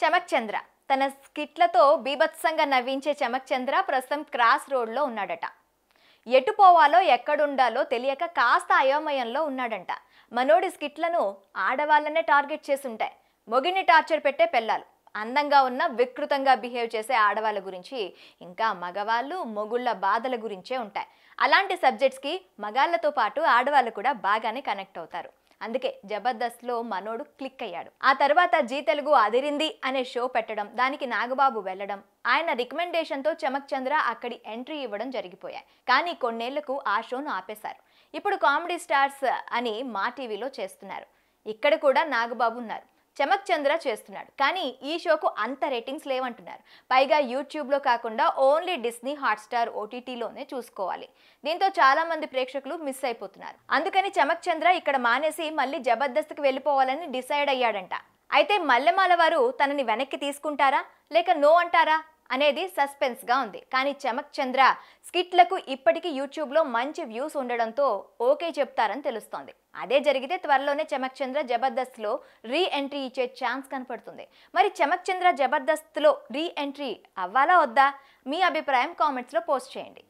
చమక్ చంద్ర తన స్కిట్లతో బీభత్సంగా నవ్వించే చమక్ చంద్ర ప్రస్తుతం క్రాస్ రోడ్లో ఉన్నాడట ఎటు పోవాలో ఎక్కడుండాలో తెలియక కాస్త అయోమయంలో ఉన్నాడంట మనోడి స్కిట్లను ఆడవాళ్ళనే టార్గెట్ చేసుంటాయి మొగిని టార్చర్ పెట్టే పెళ్ళాలు అందంగా ఉన్న వికృతంగా బిహేవ్ చేసే ఆడవాళ్ళ గురించి ఇంకా మగవాళ్ళు మొగుళ్ళ బాధల గురించే ఉంటాయి అలాంటి సబ్జెక్ట్స్కి మగాళ్ళతో పాటు ఆడవాళ్ళు కూడా బాగానే కనెక్ట్ అవుతారు అందుకే జబర్దస్త్లో మనోడు క్లిక్ అయ్యాడు ఆ తర్వాత జీ తెలుగు అదిరింది అనే షో పెట్టడం దానికి నాగబాబు వెళ్ళడం ఆయన రికమెండేషన్తో చమక్ చంద్ర అక్కడి ఎంట్రీ ఇవ్వడం జరిగిపోయాయి కానీ కొన్నేళ్లకు ఆ షోను ఆపేశారు ఇప్పుడు కామెడీ స్టార్స్ అని మా టీవీలో చేస్తున్నారు ఇక్కడ కూడా నాగబాబు ఉన్నారు చమక్ చంద్ర చేస్తున్నాడు కానీ ఈ షోకు అంత రేటింగ్స్ లేవంటున్నారు పైగా యూట్యూబ్లో కాకుండా ఓన్లీ డిస్నీ హాట్స్టార్ ఓటీటీలోనే చూసుకోవాలి దీంతో చాలామంది ప్రేక్షకులు మిస్ అయిపోతున్నారు అందుకని చమక్ చంద్ర ఇక్కడ మానేసి మళ్ళీ జబర్దస్త్కి వెళ్ళిపోవాలని డిసైడ్ అయ్యాడంట అయితే మల్లెమాల వారు తనని వెనక్కి తీసుకుంటారా లేక నో అంటారా అనేది సస్పెన్స్గా ఉంది కానీ చమక్ చంద్ర స్కిట్లకు ఇప్పటికీ యూట్యూబ్లో మంచి వ్యూస్ ఉండడంతో ఓకే చెప్తారని తెలుస్తోంది అదే జరిగితే త్వరలోనే చమక్ చంద్ర జబర్దస్త్లో రీ ఎంట్రీ ఇచ్చే ఛాన్స్ కనపడుతుంది మరి చమక్ చంద్ర జబర్దస్త్లో రీ ఎంట్రీ అవ్వాలా వద్దా మీ అభిప్రాయం కామెంట్స్లో పోస్ట్ చేయండి